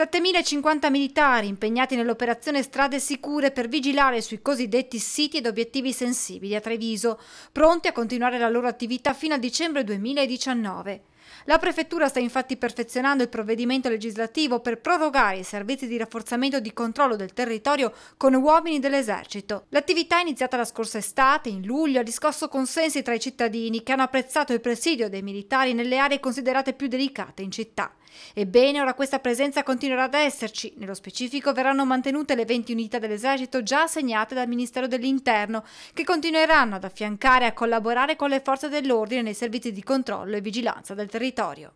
7.050 militari impegnati nell'operazione Strade Sicure per vigilare sui cosiddetti siti ed obiettivi sensibili a Treviso, pronti a continuare la loro attività fino a dicembre 2019. La prefettura sta infatti perfezionando il provvedimento legislativo per prorogare i servizi di rafforzamento di controllo del territorio con uomini dell'esercito. L'attività iniziata la scorsa estate, in luglio, ha riscosso consensi tra i cittadini che hanno apprezzato il presidio dei militari nelle aree considerate più delicate in città. Ebbene, ora questa presenza continuerà ad esserci. Nello specifico verranno mantenute le 20 unità dell'esercito già assegnate dal Ministero dell'Interno, che continueranno ad affiancare e a collaborare con le forze dell'ordine nei servizi di controllo e vigilanza del territorio territorio.